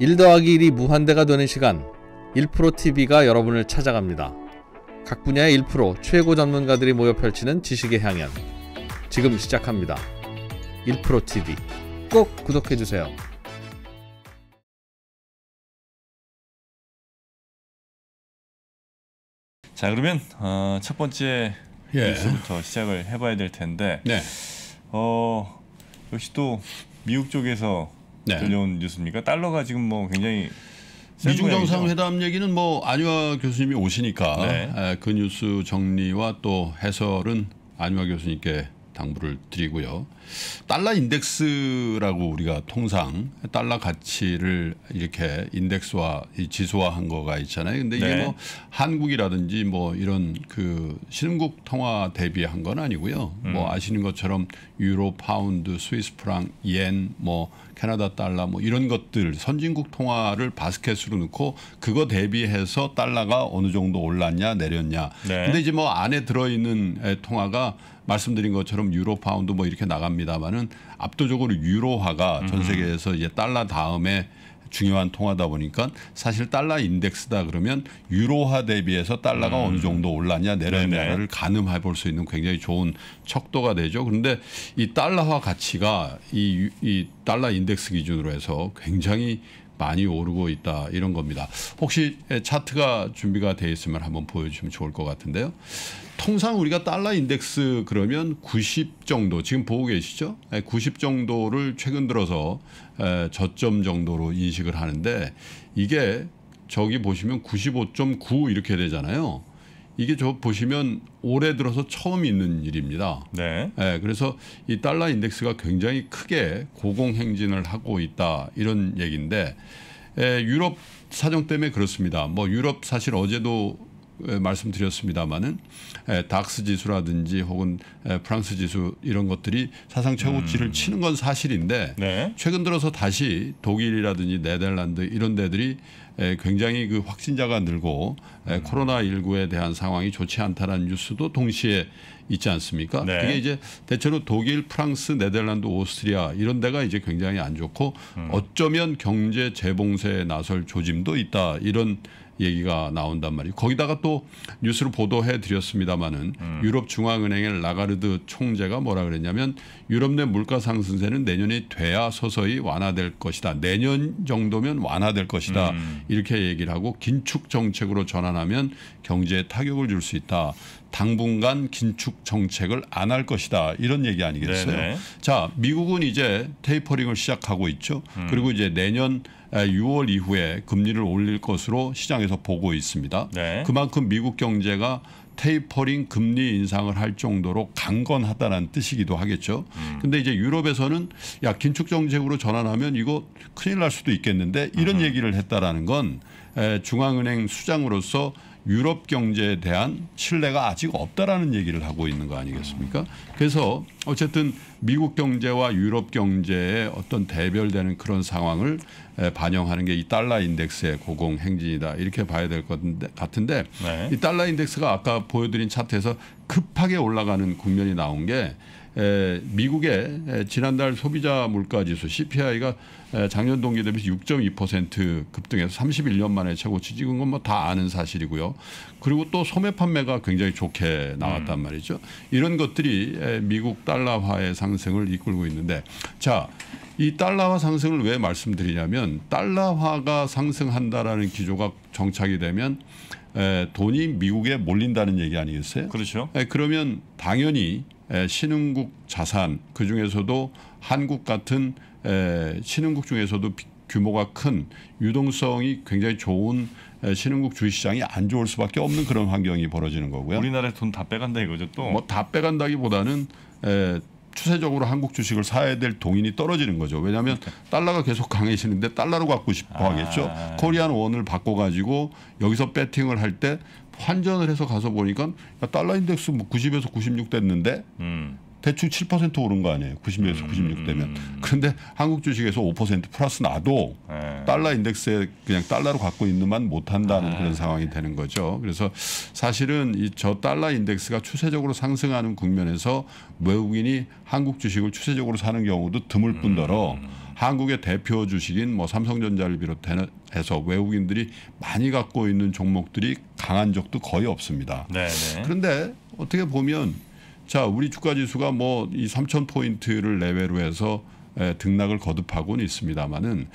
1 더하기 1이 무한대가 되는 시간 1프로TV가 여러분을 찾아갑니다. 각 분야의 1 최고 전문가들이 모여 펼치는 지식의 향연 지금 시작합니다. 1프로TV 꼭 구독해주세요. 자 그러면 어, 첫 번째 예. 뉴스부터 시작을 해봐야 될 텐데 네. 어, 역시 또 미국 쪽에서 네. 들려온 뉴스입니까? 달러가 지금 뭐 굉장히 미중 정상회담 얘기는 뭐 안유아 교수님이 오시니까 네. 그 뉴스 정리와 또 해설은 안유아 교수님께 당부를 드리고요. 달러 인덱스라고 우리가 통상 달러 가치를 이렇게 인덱스와 지수화한 거가 있잖아요. 근데 이게 네. 뭐 한국이라든지 뭐 이런 그 신흥국 통화 대비한 건 아니고요. 뭐 음. 뭐 아시는 것처럼 유로, 파운드, 스위스 프랑, 엔, 뭐 캐나다 달러 뭐 이런 것들 선진국 통화를 바스켓으로 넣고 그거 대비해서 달러가 어느 정도 올랐냐 내렸냐. 네. 근데 이제 뭐 안에 들어 있는 통화가 말씀드린 것처럼 유로 파운드 뭐 이렇게 나갑니다만은 압도적으로 유로화가 전 세계에서 이제 달러 다음에 중요한 통화다 보니까 사실 달러 인덱스다 그러면 유로화 대비해서 달러가 음. 어느 정도 올랐냐 내렸냐를 가늠해 볼 수 있는 굉장히 좋은 척도가 되죠. 그런데 이 달러화 가치가 이, 이 달러 인덱스 기준으로 해서 굉장히 많이 오르고 있다 이런 겁니다. 혹시 예, 차트가 준비가 돼 있으면 한번 보여주시면 좋을 것 같은데요. 통상 우리가 달러 인덱스 그러면 90 정도 지금 보고 계시죠? 90 예, 정도를 최근 들어서 예, 저점 정도로 인식을 하는데 이게 저기 보시면 95.9 이렇게 되잖아요. 이게 저 보시면 올해 들어서 처음 있는 일입니다. 네. 네. 그래서 이 달러 인덱스가 굉장히 크게 고공행진을 하고 있다 이런 얘기인데 에, 예, 유럽 사정 때문에 그렇습니다. 뭐 유럽 사실 어제도 예, 말씀드렸습니다마는 예, 닥스 지수라든지 혹은 예, 프랑스 지수 이런 것들이 사상 최고치를 음. 치는 건 사실인데 네. 최근 들어서 다시 독일이라든지 네덜란드 이런 데들이 굉장히 그 확진자가 늘고 음. 코로나 19에 대한 상황이 좋지 않다라는 뉴스도 동시에 있지 않습니까? 네. 그게 이제 대체로 독일, 프랑스, 네덜란드, 오스트리아 이런 데가 이제 굉장히 안 좋고 음. 어쩌면 경제 재봉쇄에 나설 조짐도 있다 이런 얘기가 나온단 말이에요. 거기다가 또뉴스를 보도해 드렸습니다마는 음. 유럽 중앙은행의 라가르드 총재가 뭐라 그랬냐면 유럽 내 물가 상승세는 내년이 돼야 서서히 완화될 것이다. 내년 정도면 완화될 것이다. 음. 이렇게 얘기를 하고 긴축 정책으로 전환하면 경제에 타격을 줄 수 있다. 당분간 긴축 정책을 안 할 것이다 이런 얘기 아니겠어요. 네네. 자 미국은 이제 테이퍼링을 시작하고 있죠. 음. 그리고 이제 내년 6월 이후에 금리를 올릴 것으로 시장에서 보고 있습니다. 네. 그만큼 미국 경제가 테이퍼링 금리 인상을 할 정도로 강건하다는 뜻이기도 하겠죠. 음. 근데 이제 유럽에서는 야 긴축 정책으로 전환하면 이거 큰일 날 수도 있겠는데 이런 음. 얘기를 했다라는 건 중앙은행 수장으로서 유럽 경제에 대한 신뢰가 아직 없다라는 얘기를 하고 있는 거 아니겠습니까? 그래서 어쨌든 미국 경제와 유럽 경제에 어떤 대별되는 그런 상황을 반영하는 게 이 달러 인덱스의 고공 행진이다 이렇게 봐야 될 것 같은데 네. 이 달러 인덱스가 아까 보여드린 차트에서 급하게 올라가는 국면이 나온 게 미국의 지난달 소비자 물가지수 CPI가 작년 동기 대비 6.2% 급등해서 31년 만에 최고치 찍은 건 뭐 다 아는 사실이고요. 그리고 또 소매 판매가 굉장히 좋게 나왔단 음. 말이죠. 이런 것들이 미국 달러화의 상승을 이끌고 있는데 자. 이 달러화 상승을 왜 말씀드리냐면 달러화가 상승한다라는 기조가 정착이 되면 에, 돈이 미국에 몰린다는 얘기 아니겠어요? 그렇죠. 에, 그러면 당연히 신흥국 자산 그 중에서도 한국 같은 신흥국 중에서도 규모가 큰 유동성이 굉장히 좋은 신흥국 주식시장이 안 좋을 수밖에 없는 그런 환경이 벌어지는 거고요. 우리나라에 돈 다 빼간다 이거죠 또? 뭐 다 빼간다기보다는 추세적으로 한국 주식을 사야 될 동인이 떨어지는 거죠. 왜냐하면 그러니까. 달러가 계속 강해지는데 달러로 갖고 싶어 아. 하겠죠. 코리안 원을 바꿔가지고 여기서 배팅을 할 때 환전을 해서 가서 보니까 달러 인덱스 뭐 90에서 96 됐는데 음. 대충 7% 오른 거 아니에요. 9 0에서 음. 96 음, 되면. 음. 그런데 한국 주식에서 5% 플러스 나도 네. 달러 인덱스에 그냥 달러로 갖고 있는만 못한다는 네. 그런 상황이 되는 거죠. 그래서 사실은 이 저 달러 인덱스가 추세적으로 상승하는 국면에서 외국인이 한국 주식을 추세적으로 사는 경우도 드물 음. 뿐더러 음. 한국의 대표 주식인 뭐 삼성전자를 비롯해서 외국인들이 많이 갖고 있는 종목들이 강한 적도 거의 없습니다. 네네. 네. 그런데 어떻게 보면 자, 우리 주가 지수가 뭐 이 3천 포인트를 내외로 해서 에, 등락을 거듭하고는 있습니다만은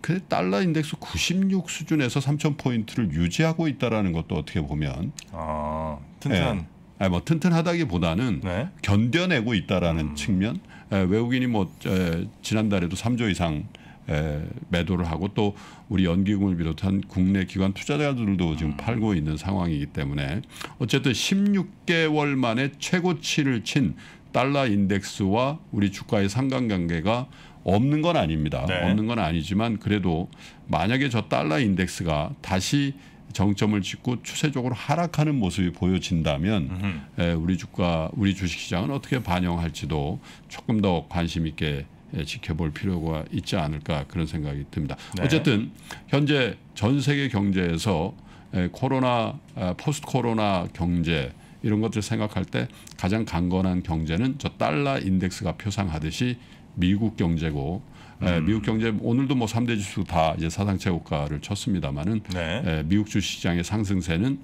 그 달러 인덱스 96 수준에서 3천 포인트를 유지하고 있다라는 것도 어떻게 보면 아, 튼튼. 예, 아니 뭐 튼튼하다기보다는 네? 견뎌내고 있다라는 음. 측면 에, 외국인이 뭐 에, 지난달에도 3조 이상 에, 예, 매도를 하고 또 우리 연기금을 비롯한 국내 기관 투자자들도 지금 음. 팔고 있는 상황이기 때문에 어쨌든 16개월 만에 최고치를 친 달러 인덱스와 우리 주가의 상관관계가 없는 건 아닙니다. 네. 없는 건 아니지만 그래도 만약에 저 달러 인덱스가 다시 정점을 짓고 추세적으로 하락하는 모습이 보여진다면 에, 예, 우리 주가 우리 주식시장은 어떻게 반영할지도 조금 더 관심 있게 예, 지켜볼 필요가 있지 않을까 그런 생각이 듭니다. 네. 어쨌든 현재 전 세계 경제에서 예, 코로나 아, 포스트 코로나 경제 이런 것들 생각할 때 가장 강건한 경제는 저 달러 인덱스가 표상하듯이 미국 경제고 예, 음. 미국 경제 오늘도 뭐 3대 지수 다 이제 사상체 고가를 쳤습니다마는 네. 미국 주시장의 상승세는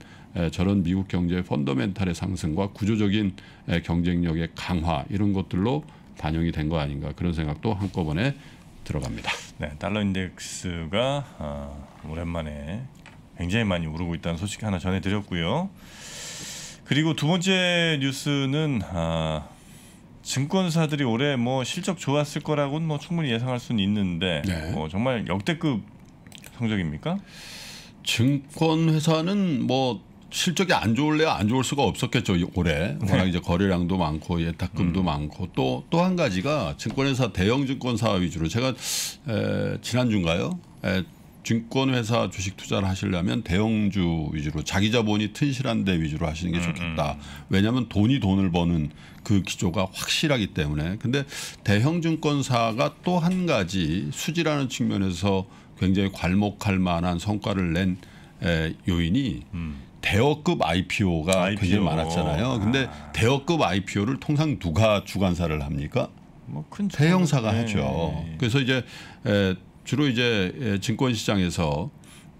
저런 미국 경제의 펀더멘탈의 상승과 구조적인 경쟁력의 강화 이런 것들로 반영이 된 거 아닌가 그런 생각도 한꺼번에 들어갑니다. 네, 달러 인덱스가 아, 오랜만에 굉장히 많이 오르고 있다는 소식 하나 전해드렸고요. 그리고 두 번째 뉴스는 아, 증권사들이 올해 뭐 실적 좋았을 거라고는 뭐 충분히 예상할 수는 있는데 네. 뭐 정말 역대급 성적입니까? 증권 회사는 뭐 실적이 안 좋을래야 안 좋을 수가 없었겠죠 올해 네. 워낙 이제 거래량도 많고 예탁금도 음. 많고 또 또 한 가지가 증권회사 대형 증권사 위주로 제가 에, 지난주인가요? 에, 증권회사 주식 투자를 하시려면 대형주 위주로 자기 자본이 튼실한 데 위주로 하시는 게 음, 좋겠다. 음. 왜냐하면 돈이 돈을 버는 그 기조가 확실하기 때문에. 근데 대형 증권사가 또 한 가지 수지라는 측면에서 굉장히 괄목할 만한 성과를 낸 에, 요인이 음. 대여급 IPO가 IPO. 굉장히 많았잖아요. 근데 아. 대여급 IPO를 통상 누가 주관사를 합니까? 뭐큰 대형사가 네. 하죠. 그래서 이제 에, 주로 이제 증권시장에서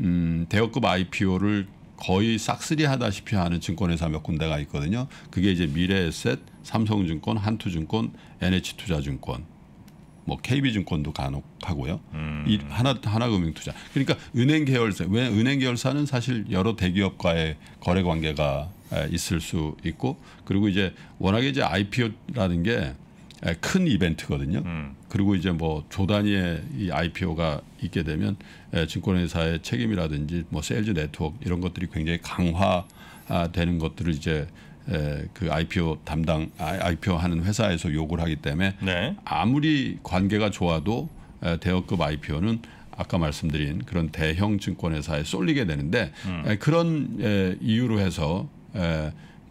음, 대여급 IPO를 거의 싹쓸이 하다시피 하는 증권회사 몇 군데가 있거든요. 그게 이제 미래에셋, 삼성증권, 한투증권, NH투자증권. 뭐 KB증권도 간혹 하고요. 음. 이 하나 하나금융 투자. 그러니까 은행 계열사 왜 은행 계열사는 사실 여러 대기업과의 거래 관계가 있을 수 있고 그리고 이제 워낙에 이제 IPO라는 게 큰 이벤트거든요. 음. 그리고 이제 뭐 조단위의 이 IPO가 있게 되면 증권회사의 책임이라든지 뭐 세일즈 네트워크 이런 것들이 굉장히 강화되는 것들을 이제 그 IPO 담당 IPO 아, 하는 회사에서 요구를 하기 때문에 네. 아무리 관계가 좋아도 대여급 IPO는 아까 말씀드린 그런 대형 증권회사에 쏠리게 되는데 음. 그런 이유로 해서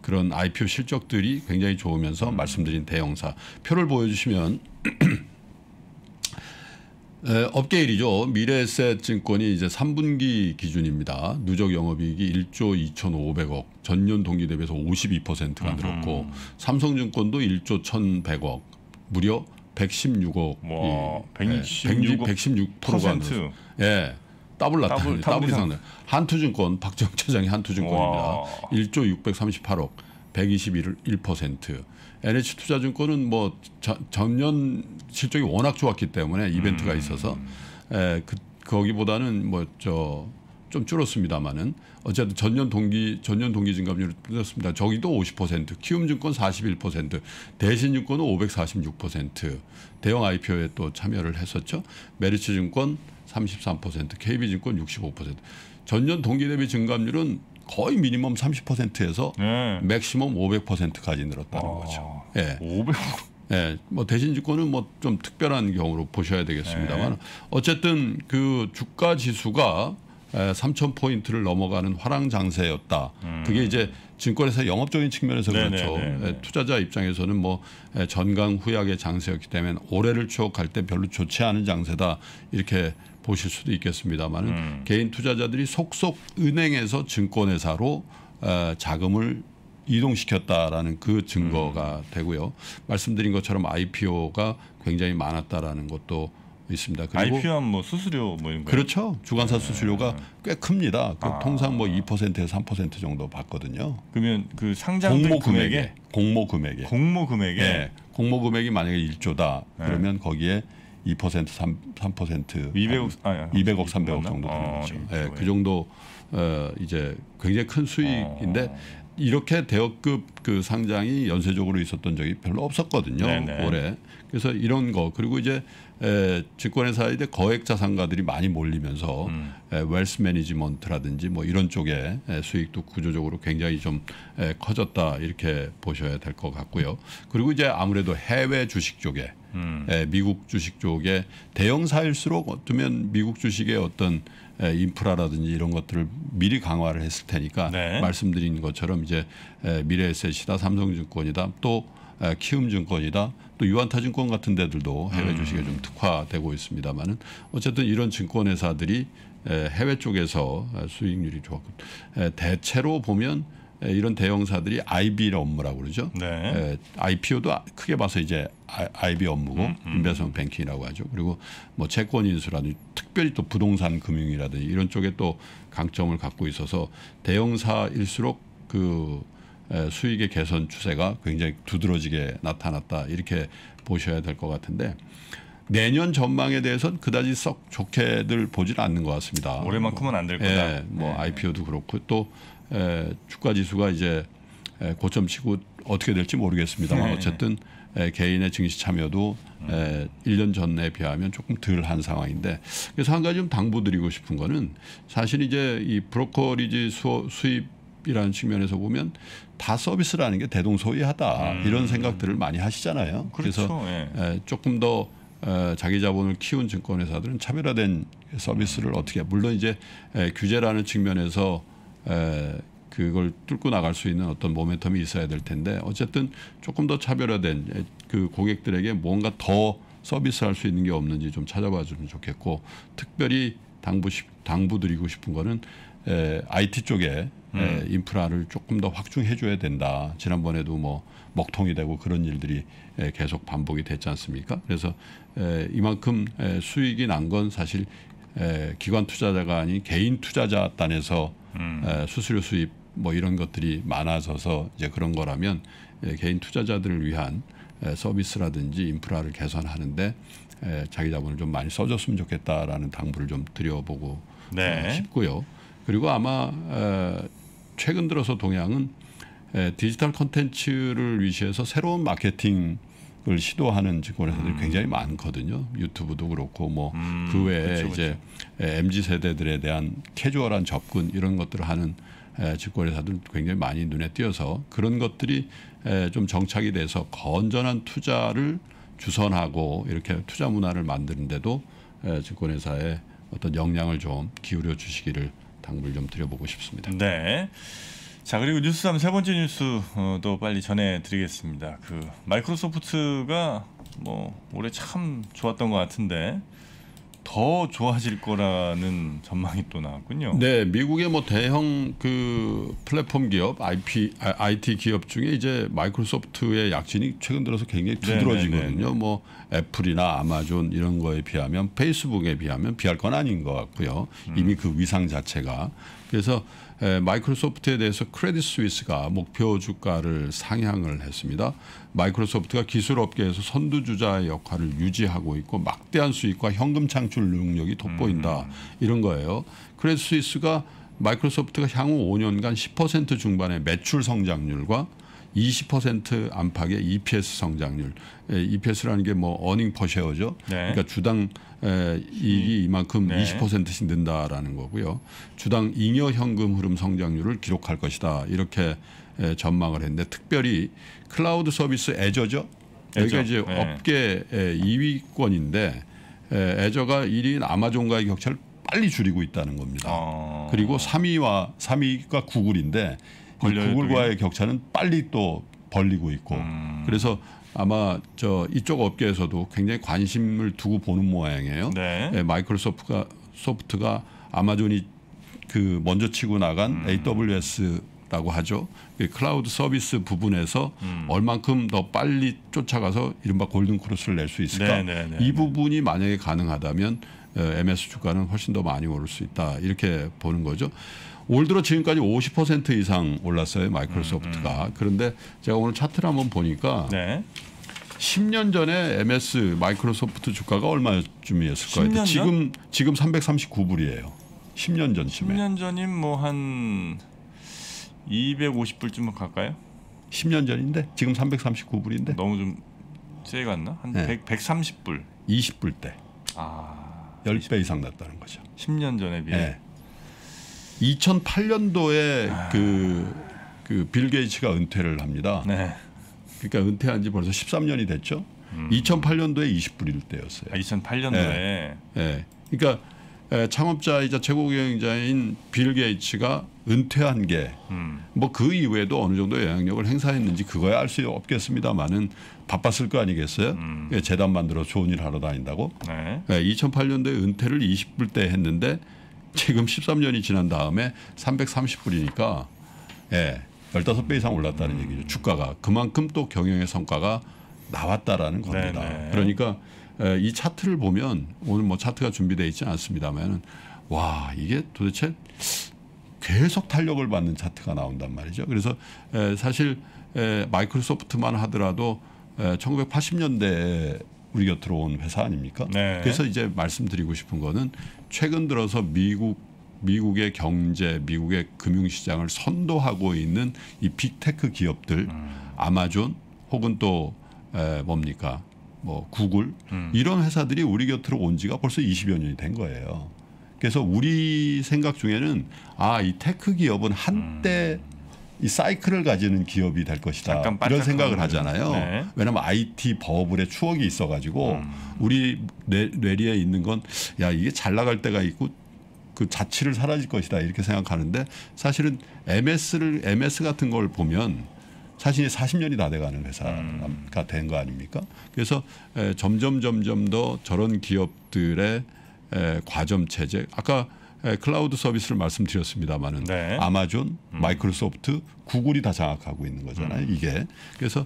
그런 IPO 실적들이 굉장히 좋으면서 음. 말씀드린 대형사 표를 보여주시면 에, 업계 일이죠. 미래에셋증권이 이제 3분기 기준입니다. 누적 영업이익이 1조 2,500억, 전년 동기 대비해서 52%가 음흠. 늘었고 삼성증권도 1조 1,100억, 무려 116억, 와, 116, 네, 116, 116%가 늘었어요. 예. 더블 나타블 더블 이상 한투증권 박정 차장이 한투증권입니다. 1조 638억. 121%. NH투자증권은 뭐 자, 전년 실적이 워낙 좋았기 때문에 이벤트가 음. 있어서 에, 그, 거기보다는 뭐 저 좀 줄었습니다마는 어쨌든 전년 동기 전년 동기 증감률이 늘었습니다. 저기도 50%, 키움증권 41%, 대신증권은 546%, 대형 IPO에 또 참여를 했었죠. 메리츠증권 33%, KB증권 65%. 전년 동기 대비 증감률은 거의 미니멈 30%에서 네. 예. 맥시멈 500%까지 늘었다는 아, 거죠. 예. 500. 예. 뭐 대신 주권은 뭐 좀 특별한 경우로 보셔야 되겠습니다만 네. 어쨌든 그 주가 지수가 3 0 0 0 포인트를 넘어가는 화랑 장세였다. 음. 그게 이제 증권에서 영업적인 측면에서 네네, 그렇죠. 네, 네, 네. 투자자 입장에서는 뭐 전강 후약의 장세였기 때문에 올해를 추억할 때 별로 좋지 않은 장세다 이렇게 보실 수도 있겠습니다만 음. 개인 투자자들이 속속 은행에서 증권회사로 어, 자금을 이동시켰다라는 그 증거가 음. 되고요. 말씀드린 것처럼 IPO가 굉장히 많았다라는 것도 있습니다. 그리 IPO는 뭐 수수료 뭐이 거예요? 그렇죠. 주관사 네. 수수료가 꽤 큽니다. 그 아. 통상 뭐 2%에서 3% 정도 받거든요. 그러면 그 상장 공모 금액에 공모 금액에 공모 금액에 네. 공모 금액이 만약에 1조다 네. 그러면 거기에 2% 3, 3% 200억 아, 200억 300억 정도 되는 아, 거죠. 예, 네, 그 정도 어, 이제 굉장히 큰 수익인데 아. 이렇게 대여급 그 상장이 연쇄적으로 있었던 적이 별로 없었거든요. 네네. 네. 올해. 그래서 이런 거 그리고 이제 예, 에, 증권회사에 거액 자산가들이 많이 몰리면서 음. 에, 예, 웰스 매니지먼트라든지 뭐 이런 쪽에 에, 예, 수익도 구조적으로 굉장히 좀 에, 커졌다 이렇게 보셔야 될 것 같고요. 그리고 이제 아무래도 해외 주식 쪽에 음. 에, 미국 주식 쪽에 대형사일수록 어쩌면 미국 주식의 어떤 에, 인프라라든지 이런 것들을 미리 강화를 했을 테니까 네. 말씀드린 것처럼 이제 에, 미래에셋이다 삼성증권이다 또 키움증권이다. 또 유한타증권 같은 데들도 해외 음. 주식에 좀 특화되고 있습니다만은 어쨌든 이런 증권회사들이 해외 쪽에서 수익률이 좋았고 대체로 보면 이런 대형사들이 IB 업무라고 그러죠. 네. IPO도 크게 봐서 이제 IB 업무고 음, 음. 인베스먼 뱅킹이라고 하죠. 그리고 뭐 채권 인수라든지 특별히 또 부동산 금융이라든지 이런 쪽에 또 강점을 갖고 있어서 대형사일수록 그 예, 수익의 개선 추세가 굉장히 두드러지게 나타났다 이렇게 보셔야 될 것 같은데 내년 전망에 대해서는 그다지 썩 좋게들 보질 않는 것 같습니다. 올해만큼은 안될 뭐, 거다. 예, 뭐 네. IPO도 그렇고 또 예, 주가 지수가 이제 예, 고점 치고 어떻게 될지 모르겠습니다만 네. 어쨌든 예, 개인의 증시 참여도 음. 1년 전에 비하면 조금 덜한 상황인데 그래서 한 가지 좀 당부드리고 싶은 거는 사실 이제 이 브로커리지 수, 수입 기업이라는 측면에서 보면 다 서비스라는 게 대동소이하다 음. 이런 생각들을 많이 하시잖아요. 그렇죠. 그래서 예. 조금 더 자기 자본을 키운 증권회사들은 차별화된 서비스를 어떻게 물론 이제 규제라는 측면에서 그걸 뚫고 나갈 수 있는 어떤 모멘텀이 있어야 될 텐데 어쨌든 조금 더 차별화된 그 고객들에게 뭔가 더 서비스할 수 있는 게 없는지 좀 찾아봐 주면 좋겠고 특별히 당부 당부드리고 싶은 거는 에, IT 쪽에 음. 예, 인프라를 조금 더 확충해 줘야 된다. 지난번에도 뭐 먹통이 되고 그런 일들이 예, 계속 반복이 됐지 않습니까? 그래서 예, 이만큼 수익이 난 건 사실 기관 투자자가 아닌 개인 투자자 단에서 음. 수수료 수입 뭐 이런 것들이 많아져서 이제 그런 거라면 개인 투자자들을 위한 서비스라든지 인프라를 개선하는데 자기 자본을 좀 많이 써줬으면 좋겠다라는 당부를 좀 드려보고 네. 어, 싶고요. 그리고 아마 어, 최근 들어서 동향은 디지털 컨텐츠를 위시해서 새로운 마케팅을 시도하는 직원에서들이 음. 굉장히 많거든요. 유튜브도 그렇고 뭐그 음, 그 외에 그쵸, 이제 그쵸. mz 세대들에 대한 캐주얼한 접근 이런 것들을 하는 직권회사들 굉장히 많이 눈에 띄어서 그런 것들이 좀 정착이 돼서 건전한 투자를 주선하고 이렇게 투자 문화를 만드는데도 직권회사에 어떤 역량을 좀 기울여 주시기를 당부를 좀 드려보고 싶습니다. 네. 자 그리고 뉴스 3세 번째 뉴스도 어, 빨리 전해드리겠습니다. 그 마이크로소프트가 뭐 올해 참 좋았던 것 같은데 더 좋아질 거라는 전망이 또 나왔군요. 네, 미국의 뭐 대형 그 플랫폼 기업, IP, IT 아, 기업 중에 이제 마이크로소프트의 약진이 최근 들어서 굉장히 네, 네, 두드러지거든요. 네네. 네. 뭐 애플이나 아마존 이런 거에 비하면 페이스북에 비하면 비할 건 아닌 것 같고요. 음. 이미 음. 그 위상 자체가 그래서 마이크로소프트에 대해서 크레딧 스위스가 목표 주가를 상향을 했습니다. 마이크로소프트가 기술 업계에서 선두주자의 역할을 유지하고 있고 막대한 수익과 현금 창출 능력이 돋보인다. 음. 이런 거예요. 크레딧 스위스가 마이크로소프트가 향후 5년간 10% 중반의 매출 성장률과 20% 안팎의 EPS 성장률. EPS라는 게 뭐 어닝 퍼셰어죠. 네. 그러니까 주당 이익이 음. 이만큼 네. 20%씩 는다라는 거고요. 주당 잉여 현금 흐름 성장률을 기록할 것이다. 이렇게 예, 전망을 했는데 특별히 클라우드 서비스 애저죠. 애저. 여기가 이제 네. 업계 2위권인데 예, 애저가 1위인 아마존과의 격차를 빨리 줄이고 있다는 겁니다. 아. 그리고 3위와 3위가 구글인데 구글과의 격차는 빨리 또 벌리고 있고 음. 그래서 아마 저 이쪽 업계에서도 굉장히 관심을 두고 보는 모양이에요. 네. 네, 마이크로소프트가 소프트가 아마존이 그 먼저 치고 나간 음. AWS 라고 하죠. 그 클라우드 서비스 부분에서 음. 얼만큼 더 빨리 쫓아가서 이른바 골든 크로스를 낼 수 있을까? 네네네. 네, 네, 이 네. 부분이 만약에 가능하다면 MS 어, 주가는 훨씬 더 많이 오를 수 있다 이렇게 보는 거죠. 올 들어 지금까지 50% 이상 올랐어요 마이크로소프트가. 음음. 음. 그런데 제가 오늘 차트를 한번 보니까 네. 10년 전에 MS 마이크로소프트 주가가 얼마쯤이었을 까요 지금 지금 339불이에요. 10년 전쯤에. 10년 전이면 뭐한 250불쯤 갈까요? 10년 전인데 지금 339불인데 너무 좀 세게 갔나? 한 네. 100, 130불 20불 때 아, 10배 20... 이상 났다는 거죠 10년 전에 비해 네. 2008년도에 아... 그, 그빌 게이츠가 은퇴를 합니다 네. 그러니까 은퇴한 지 벌써 13년이 됐죠 음. 2008년도에 20불일 때였어요 아, 2008년도에 네. 네. 그러니까 창업자이자 최고 경영자인 빌 게이츠가 은퇴한 게 뭐그 음. 뭐 그 이후에도 어느 정도 영향력을 행사했는지 그거야 알 수 없겠습니다만은 바빴을 거 아니겠어요? 음. 예, 재단 만들어 좋은 일 하러 다닌다고. 네. 2008년도에 예, 은퇴를 20불 때 했는데 지금 13년이 지난 다음에 330불이니까 예, 15배 이상 올랐다는 음. 얘기죠. 주가가 그만큼 또 경영의 성과가 나왔다라는 겁니다. 네네. 네. 그러니까 이 차트를 보면 오늘 뭐 차트가 준비되어 있지 않습니다만은 와 이게 도대체 계속 탄력을 받는 차트가 나온단 말이죠. 그래서 사실 마이크로소프트만 하더라도 1980년대에 우리 곁으로 온 회사 아닙니까? 네. 그래서 이제 말씀드리고 싶은 거는 최근 들어서 미국 미국의 경제, 미국의 금융시장을 선도하고 있는 이 빅테크 기업들, 음. 아마존 혹은 또 에, 뭡니까 뭐 구글 음. 이런 회사들이 우리 곁으로 온 지가 벌써 20여 년이 된 거예요. 그래서 우리 생각 중에는 아이 테크 기업은 한때 음. 이 사이클을 가지는 기업이 될 것이다 이런 생각을 하잖아요. 네. 왜냐하면 IT 버블의 추억이 있어가지고 음. 우리 뇌, 뇌리에 있는 건 야 이게 잘 나갈 때가 있고 그 자취를 사라질 것이다 이렇게 생각하는데 사실은 MS를 MS 같은 걸 보면 사실 40년이 다 돼가는 회사가 음. 된거 아닙니까? 그래서 점점 점점 더 저런 기업들의 과점 체제 아까 클라우드 서비스를 말씀드렸습니다마는 네. 아마존, 음. 마이크로소프트, 구글이 다 장악하고 있는 거잖아요. 음. 이게 그래서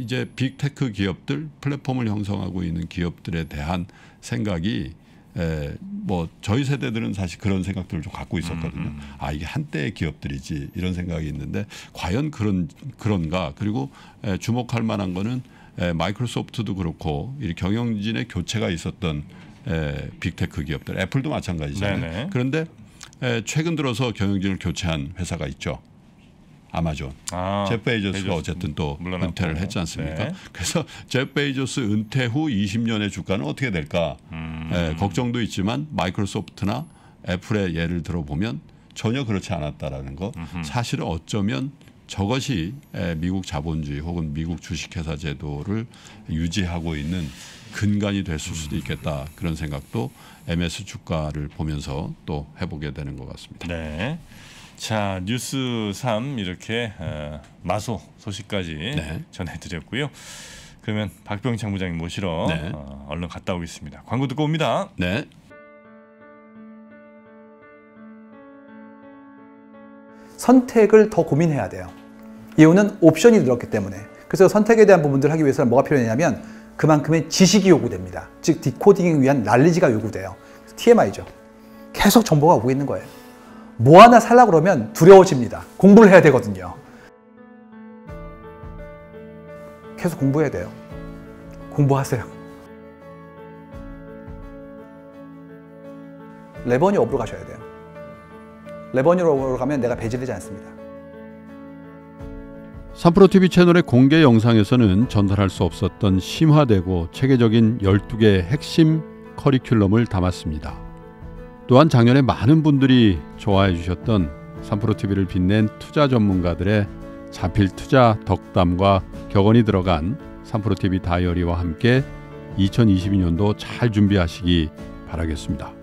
이제 빅테크 기업들 플랫폼을 형성하고 있는 기업들에 대한 생각이 에, 예, 뭐 저희 세대들은 사실 그런 생각들을 좀 갖고 있었거든요. 음, 음. 아 이게 한때의 기업들이지 이런 생각이 있는데 과연 그런 그런가? 그리고 에, 예, 주목할 만한 거는 에, 예, 마이크로소프트도 그렇고 이 경영진의 교체가 있었던 에, 빅테크 기업들, 애플도 마찬가지잖아요. 네네. 그런데 에, 최근 들어서 경영진을 교체한 회사가 있죠. 아마존 아, 제프 베이저스가 베이조스, 어쨌든 또 은퇴를 했지 않습니까? 네. 그래서 제프 베이저스 은퇴 후 20년의 주가는 어떻게 될까 음. 예, 걱정도 있지만 마이크로소프트나 애플의 예를 들어보면 전혀 그렇지 않았다라는 거 음흠. 사실은 어쩌면 저것이 예, 미국 자본주의 혹은 미국 주식회사 제도를 유지하고 있는 근간이 됐을 수도 음. 있겠다 그런 생각도 MS 주가를 보면서 또 해보게 되는 것 같습니다. 네. 자 뉴스 3 이렇게 어, 마소 소식까지 네. 전해드렸고요. 그러면 박병창 부장님 모시러 네. 어, 얼른 갔다 오겠습니다. 광고 듣고 옵니다. 네. 선택을 더 고민해야 돼요. 이유는 옵션이 늘었기 때문에. 그래서 선택에 대한 부분들을 하기 위해서는 뭐가 필요하냐면 그만큼의 지식이 요구됩니다. 즉 디코딩을 위한 난리지가 요구돼요. TMI죠. 계속 정보가 오고 있는 거예요. 뭐 하나 살라 그러면 두려워집니다. 공부를 해야 되거든요. 계속 공부해야 돼요. 공부하세요. 레버니 업으로 가셔야 돼요. 레버니 업으로 가면 내가 배제되지 않습니다. 3프로TV 채널의 공개 영상에서는 전달할 수 없었던 심화되고 체계적인 12개의 핵심 커리큘럼을 담았습니다. 또한 작년에 많은 분들이 좋아해 주셨던 삼프로 TV를 빛낸 투자 전문가들의 자필 투자 덕담과 격언이 들어간 삼프로 TV 다이어리와 함께 2022년도 잘 준비하시기 바라겠습니다.